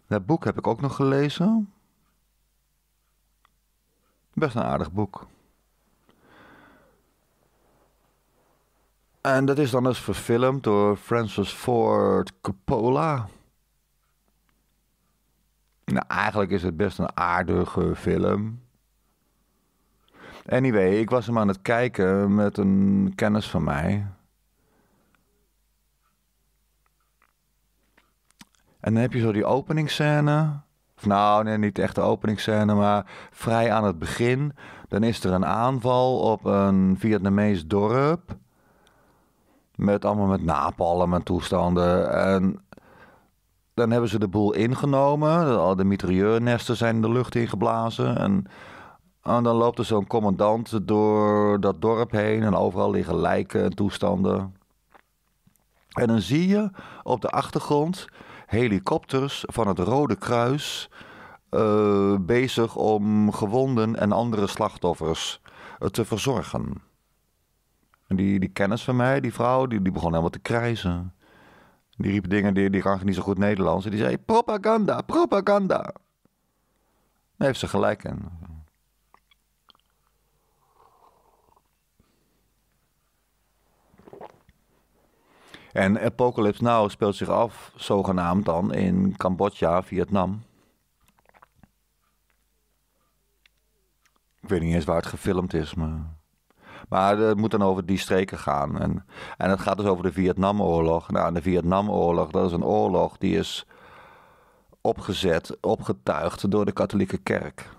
A: Dat boek heb ik ook nog gelezen. Best een aardig boek. En dat is dan eens dus verfilmd door Francis Ford Coppola. Nou, eigenlijk is het best een aardige film. Anyway, ik was hem aan het kijken met een kennis van mij. En dan heb je zo die openingsscène. Of nou, nee, niet echt de openingsscène, maar vrij aan het begin. Dan is er een aanval op een Vietnamees dorp. Met allemaal met napalm en toestanden. En dan hebben ze de boel ingenomen. Al de mitrailleurnesten zijn in de lucht ingeblazen. En, en dan loopt er zo'n commandant door dat dorp heen. En overal liggen lijken en toestanden. En dan zie je op de achtergrond helikopters van het Rode Kruis eh, bezig om gewonden en andere slachtoffers eh, te verzorgen. En die, die kennis van mij, die vrouw, die, die begon helemaal te krijzen. Die riep dingen, die, die kan niet zo goed Nederlands. En die zei, propaganda, propaganda. Daar heeft ze gelijk in. En Apocalypse Now speelt zich af, zogenaamd dan, in Cambodja, Vietnam. Ik weet niet eens waar het gefilmd is, maar... Maar het moet dan over die streken gaan. En, en het gaat dus over de Vietnamoorlog. Nou, de Vietnamoorlog, dat is een oorlog die is opgezet, opgetuigd door de katholieke kerk.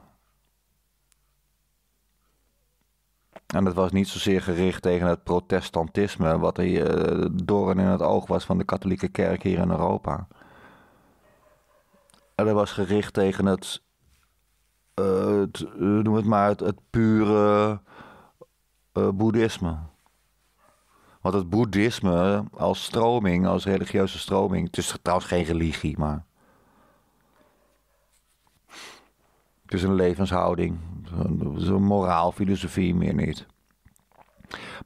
A: En dat was niet zozeer gericht tegen het protestantisme, wat eh, de doorn in het oog was van de katholieke kerk hier in Europa. En dat was gericht tegen het, eh, noem het maar, het, pure eh, boeddhisme. Want het boeddhisme als stroming, als religieuze stroming, het is trouwens geen religie, maar Het is een levenshouding, een moraal, filosofie, meer niet.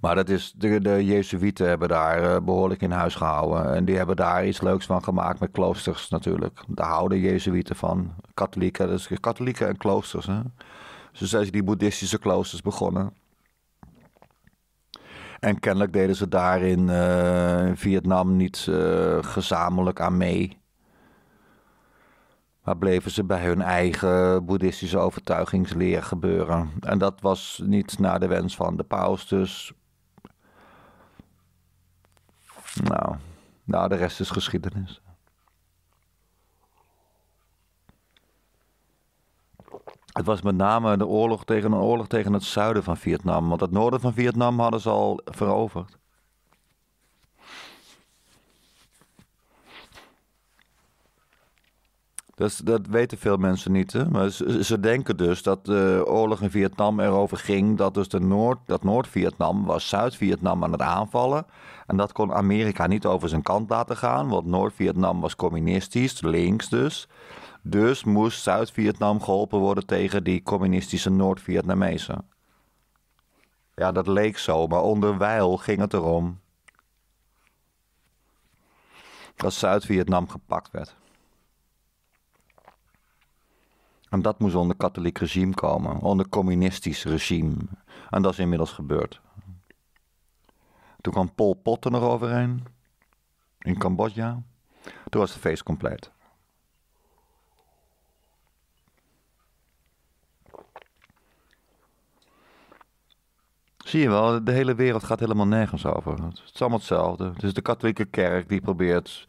A: Maar dat is, de, de Jezuïeten hebben daar eh, behoorlijk in huis gehouden. En die hebben daar iets leuks van gemaakt met kloosters natuurlijk. Daar houden Jezuïeten van. Katholieken, dus katholieken en kloosters. Hè? Zo zijn ze die boeddhistische kloosters begonnen. En kennelijk deden ze daarin in eh, Vietnam niet eh, gezamenlijk aan mee. Maar bleven ze bij hun eigen boeddhistische overtuigingsleer gebeuren. En dat was niet naar de wens van de paus, dus. Nou, nou de rest is geschiedenis. Het was met name de oorlog tegen een oorlog tegen het zuiden van Vietnam. Want het noorden van Vietnam hadden ze al veroverd. Dat, dat weten veel mensen niet. Maar ze, denken dus dat de oorlog in Vietnam erover ging dat dus de Noord, dat Noord-Vietnam was Zuid-Vietnam aan het aanvallen. En dat kon Amerika niet over zijn kant laten gaan, want Noord-Vietnam was communistisch, links dus. Dus moest Zuid-Vietnam geholpen worden tegen die communistische Noord-Vietnamezen. Ja, dat leek zo, maar onderwijl ging het erom dat Zuid-Vietnam gepakt werd. En dat moest onder katholiek regime komen, onder communistisch regime. En dat is inmiddels gebeurd. Toen kwam Pol Pot er nog overheen, in Cambodja. Toen was de feest compleet. Zie je wel, de hele wereld gaat helemaal nergens over. Het is allemaal hetzelfde. Het is de katholieke kerk die probeert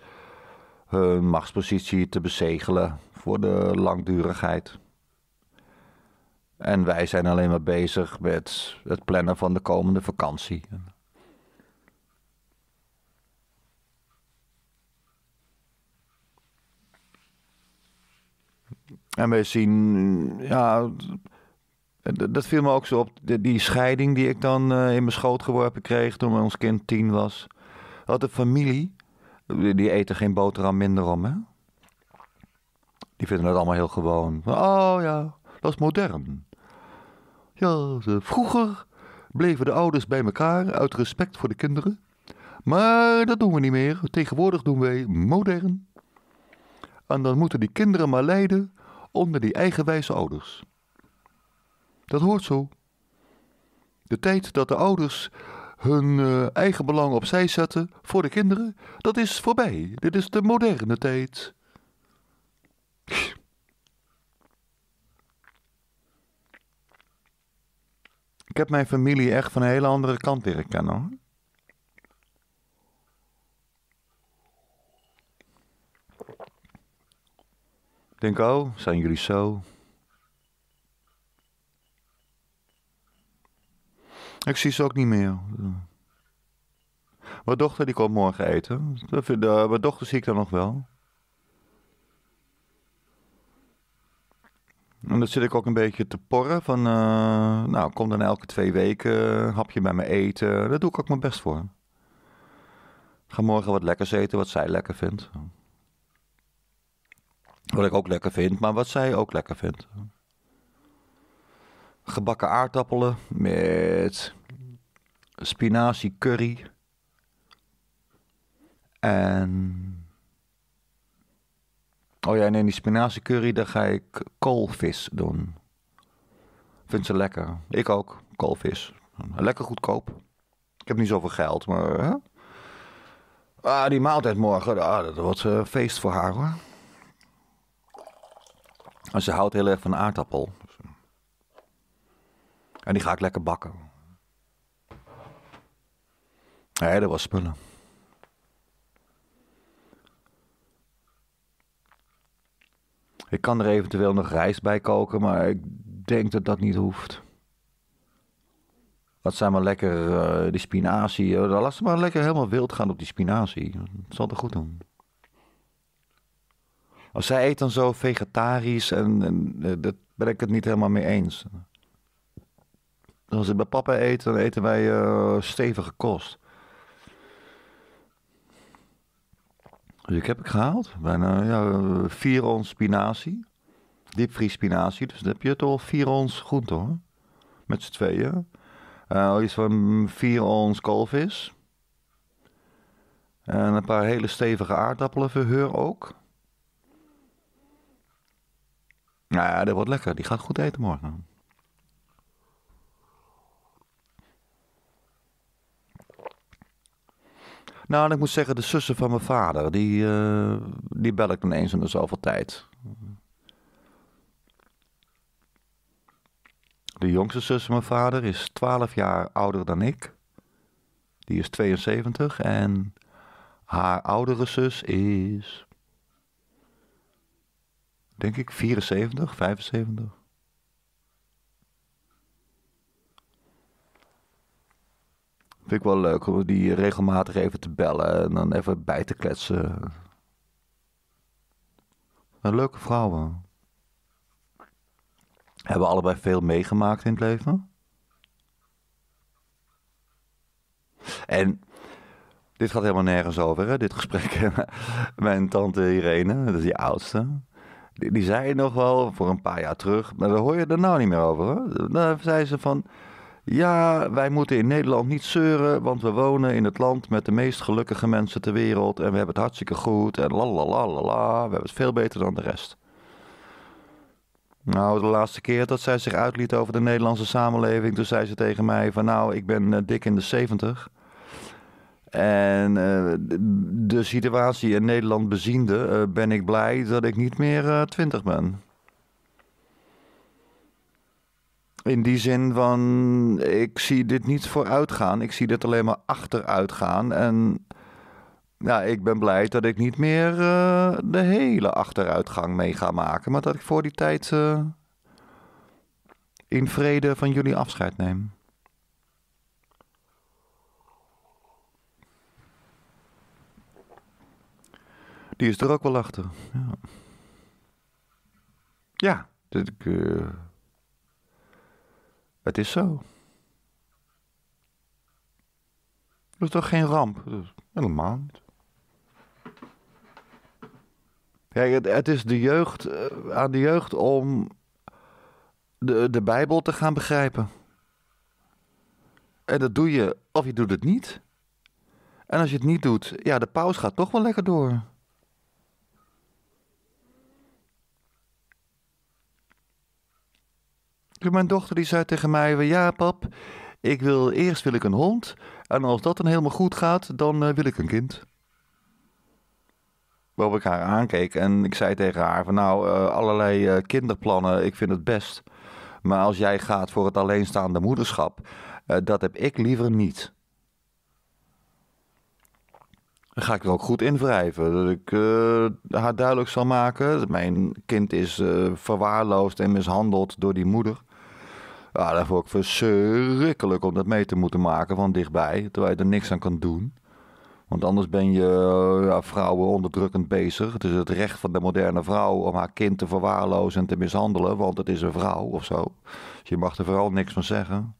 A: hun machtspositie te bezegelen voor de langdurigheid. En wij zijn alleen maar bezig met het plannen van de komende vakantie. En we zien, ja, dat viel me ook zo op. Die scheiding die ik dan eh, in mijn schoot geworpen kreeg toen ons kind tien was. Had de familie die eten geen boterham minder om, hè? Die vinden het allemaal heel gewoon. Oh ja, dat is modern. Ja, vroeger bleven de ouders bij elkaar uit respect voor de kinderen. Maar dat doen we niet meer. Tegenwoordig doen wij modern. En dan moeten die kinderen maar lijden onder die eigenwijze ouders. Dat hoort zo. De tijd dat de ouders hun eh, eigen belang opzij zetten voor de kinderen, dat is voorbij. Dit is de moderne tijd. Ik heb mijn familie echt van een hele andere kant leren kennen. Hoor. Ik denk, oh, zijn jullie zo? Ik zie ze ook niet meer. Mijn dochter die komt morgen eten. Eh, mijn dochter zie ik dan nog wel. En dan zit ik ook een beetje te porren van, eh, nou, kom dan elke twee weken, hapje bij me eten. Daar doe ik ook mijn best voor. Ga morgen wat lekkers eten, wat zij lekker vindt. Wat ik ook lekker vind, maar wat zij ook lekker vindt gebakken aardappelen met spinazie, curry en... Oh ja, en in die spinaziecurry daar ga ik koolvis doen. Vindt ze lekker. Ik ook, koolvis. Lekker goedkoop. Ik heb niet zoveel geld, maar... Hè? Ah, die maaltijd morgen, ah, dat wordt een eh, feest voor haar hoor. En ze houdt heel erg van aardappel. En die ga ik lekker bakken. Nee, dat was spullen. Ik kan er eventueel nog rijst bij koken, maar ik denk dat dat niet hoeft. Dat zijn maar lekker eh, die spinazie. laat ze maar lekker helemaal wild gaan op die spinazie. Dat zal er goed doen. Als zij eet dan zo vegetarisch en, en eh, daar ben ik het niet helemaal mee eens. Als ik bij papa eet, dan eten wij eh, stevige kost. Dus ik heb ik gehaald. Bijna ja, 4 ons spinazie. Diepvries spinazie. Dus dan heb je toch al 4 ons groente hoor. Met z'n tweeën. Uh, eh, iets van 4 ons koolvis. En een paar hele stevige aardappelen verheur ook. Nou ja, dat wordt lekker. Die gaat goed eten morgen. Nou, ik moet zeggen, de zussen van mijn vader, die, eh, die bel ik ineens eens in zoveel tijd. De jongste zus van mijn vader is 12 jaar ouder dan ik. Die is 72 en haar oudere zus is, denk ik, 74, 75. Vind ik wel leuk om die regelmatig even te bellen en dan even bij te kletsen. Een leuke vrouwen. Hebben allebei veel meegemaakt in het leven. En dit gaat helemaal nergens over, hè, dit gesprek. Mijn tante Irene, dat is die oudste. Die, zei nog wel voor een paar jaar terug, maar daar hoor je er nou niet meer over. Hoor. Dan zei ze van, ja, wij moeten in Nederland niet zeuren, want we wonen in het land met de meest gelukkige mensen ter wereld. En we hebben het hartstikke goed en la la la la We hebben het veel beter dan de rest. Nou, de laatste keer dat zij zich uitliet over de Nederlandse samenleving, toen zei ze tegen mij van nou, ik ben eh, dik in de 70. En eh, de situatie in Nederland beziende, uh, ben ik blij dat ik niet meer twintig ben. In die zin van, ik zie dit niet vooruit gaan. Ik zie dit alleen maar achteruit gaan. En ja, ik ben blij dat ik niet meer eh, de hele achteruitgang mee ga maken. Maar dat ik voor die tijd uh, in vrede van jullie afscheid neem. Die is er ook wel achter. Ja. ja dit, uh... Het is zo. Dat is toch geen ramp? Helemaal niet. Kijk, het, het is de jeugd, eh, aan de jeugd om de, de Bijbel te gaan begrijpen. En dat doe je, of je doet het niet. En als je het niet doet, ja, de paus gaat toch wel lekker door. Mijn dochter die zei tegen mij, ja pap, ik wil, eerst wil ik een hond. En als dat dan helemaal goed gaat, dan eh, wil ik een kind. Waarop ik haar aankeek en ik zei tegen haar van nou, eh, allerlei eh, kinderplannen, ik vind het best. Maar als jij gaat voor het alleenstaande moederschap, dat heb ik liever niet. Dan ga ik het ook goed in Dat ik haar duidelijk zal maken dat mijn kind is verwaarloosd en mishandeld door die moeder. Ja, dat vond ik verschrikkelijk om dat mee te moeten maken van dichtbij, terwijl je er niks aan kan doen. Want anders ben je eh, ja, vrouwen onderdrukkend bezig. Het is het recht van de moderne vrouw om haar kind te verwaarlozen en te mishandelen, want het is een vrouw of zo. Dus je mag er vooral niks van zeggen.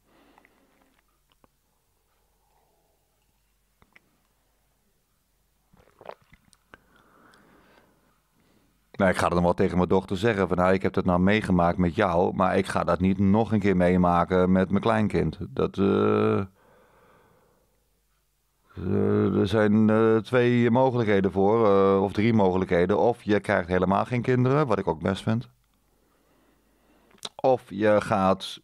A: Nou, ik ga dan wel tegen mijn dochter zeggen van nou, ik heb dat nou meegemaakt met jou, maar ik ga dat niet nog een keer meemaken met mijn kleinkind. Dat. Eh, eh, er zijn eh, twee mogelijkheden voor, of drie mogelijkheden. Of je krijgt helemaal geen kinderen, wat ik ook best vind. Of je gaat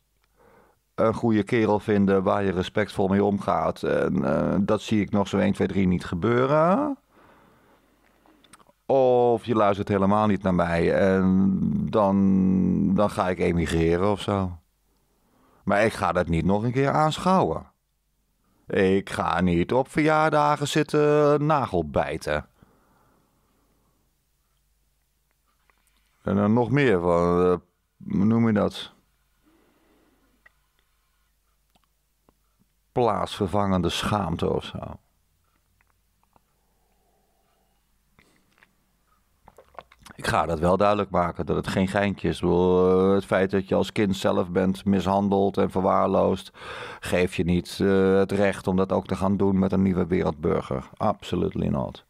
A: een goede kerel vinden waar je respectvol mee omgaat. En dat zie ik nog zo 1, 2, 3 niet gebeuren. Of je luistert helemaal niet naar mij en dan, dan ga ik emigreren of zo. Maar ik ga dat niet nog een keer aanschouwen. Ik ga niet op verjaardagen zitten nagelbijten. En dan nog meer van, eh, hoe noem je dat? Plaatsvervangende schaamte of zo. Ik ga dat wel duidelijk maken, dat het geen geintje is. Eh, het feit dat je als kind zelf bent mishandeld en verwaarloosd... geeft je niet eh, het recht om dat ook te gaan doen met een nieuwe wereldburger. Absoluut not.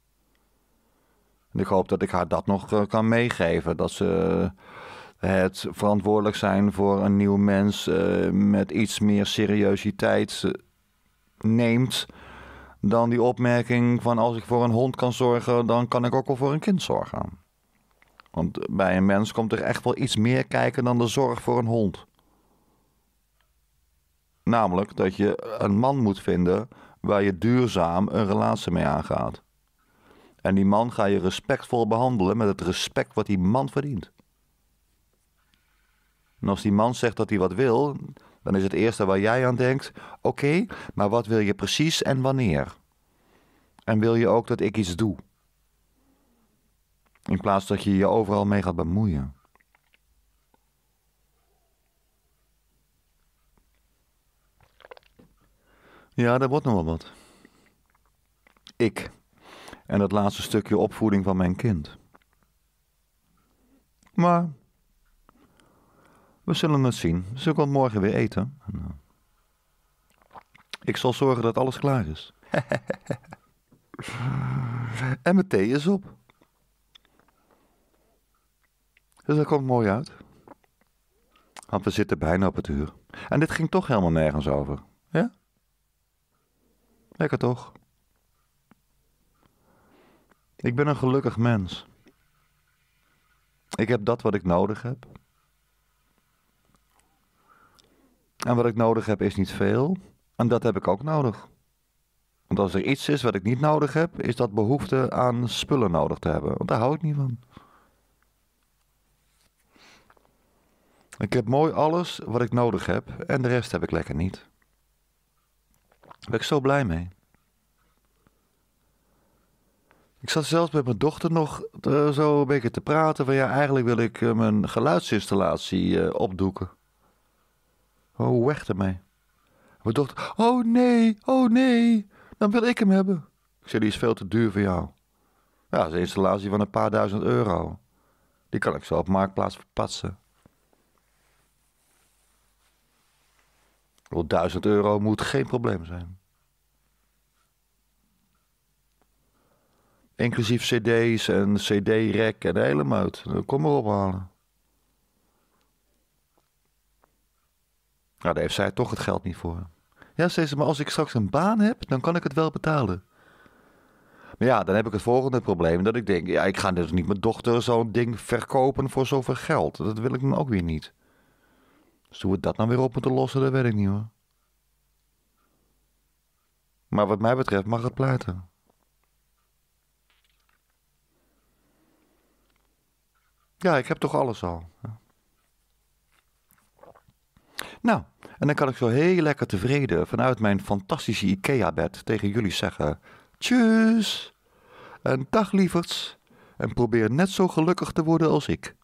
A: En ik hoop dat ik haar dat nog eh, kan meegeven. Dat ze het verantwoordelijk zijn voor een nieuw mens met iets meer serieusiteit neemt dan die opmerking van als ik voor een hond kan zorgen, dan kan ik ook wel voor een kind zorgen. Want bij een mens komt er echt wel iets meer kijken dan de zorg voor een hond. Namelijk dat je een man moet vinden waar je duurzaam een relatie mee aangaat. En die man ga je respectvol behandelen met het respect wat die man verdient. En als die man zegt dat hij wat wil, dan is het eerste waar jij aan denkt: oké, maar wat wil je precies en wanneer? En wil je ook dat ik iets doe? In plaats dat je je overal mee gaat bemoeien. Ja, dat wordt nog wel wat. Ik. En dat laatste stukje opvoeding van mijn kind. Maar we zullen het zien. Ze komt morgen weer eten. Ik zal zorgen dat alles klaar is. en mijn thee is op. Dus dat komt mooi uit. Want we zitten bijna op het uur. En dit ging toch helemaal nergens over. Ja? Lekker toch? Ik ben een gelukkig mens. Ik heb dat wat ik nodig heb. En wat ik nodig heb is niet veel. En dat heb ik ook nodig. Want als er iets is wat ik niet nodig heb, is dat behoefte aan spullen nodig te hebben. Want daar hou ik niet van. Ik heb mooi alles wat ik nodig heb en de rest heb ik lekker niet. Daar ben ik zo blij mee. Ik zat zelfs met mijn dochter nog eh, zo een beetje te praten van ja, eigenlijk wil ik eh, mijn geluidsinstallatie eh, opdoeken. Oh, weg ermee. Mijn dochter, oh nee, oh nee, dan wil ik hem hebben. Ik zei, die is veel te duur voor jou. Ja, dat is een installatie van een paar duizend euro. Die kan ik zo op marktplaats verpatsen. Rond 1000 euro moet geen probleem zijn. Inclusief cd's en cd-rek en de hele muit. Kom maar ophalen. Nou, daar heeft zij toch het geld niet voor. Ja, zei ze, maar als ik straks een baan heb, dan kan ik het wel betalen. Maar ja, dan heb ik het volgende probleem. Dat ik denk, ja, ik ga dus niet mijn dochter zo'n ding verkopen voor zoveel geld. Dat wil ik dan ook weer niet. Dus hoe we dat nou weer op moeten lossen, dat weet ik niet hoor. Maar wat mij betreft mag het pleiten. Ja, ik heb toch alles al. Nou, en dan kan ik zo heel lekker tevreden vanuit mijn fantastische IKEA-bed tegen jullie zeggen: Tjus! En dag lieverds! En probeer net zo gelukkig te worden als ik.